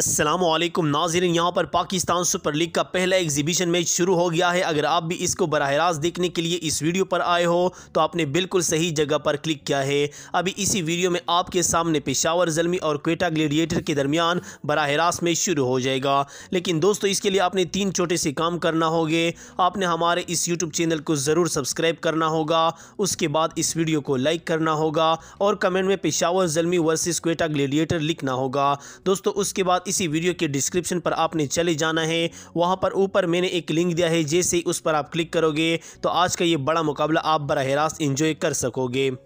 असलम नाजरन यहाँ पर Pakistan super league का पहला एग्जीबिशन मैच शुरू हो गया है अगर आप भी इसको बरह रास्त देखने के लिए इस वीडियो पर आए हो तो आपने बिल्कुल सही जगह पर क्लिक किया है अभी इसी वीडियो में आपके सामने पेशावर जलमी और क्वेटा ग्लेडिएटर के दरमियान बरह रास्त मैच शुरू हो जाएगा लेकिन दोस्तों इसके लिए आपने तीन छोटे से काम करना होगे आपने हमारे इस यूट्यूब चैनल को ज़रूर सब्सक्राइब करना होगा उसके बाद इस वीडियो को लाइक करना होगा और कमेंट में पेशावर जलमी वर्सेज क्वेटा ग्लेडिएटर लिखना होगा दोस्तों उसके बाद इसी वीडियो के डिस्क्रिप्शन पर आपने चले जाना है वहाँ पर ऊपर मैंने एक लिंक दिया है जैसे ही उस पर आप क्लिक करोगे तो आज का ये बड़ा मुकाबला आप बरह रास्त इंजॉय कर सकोगे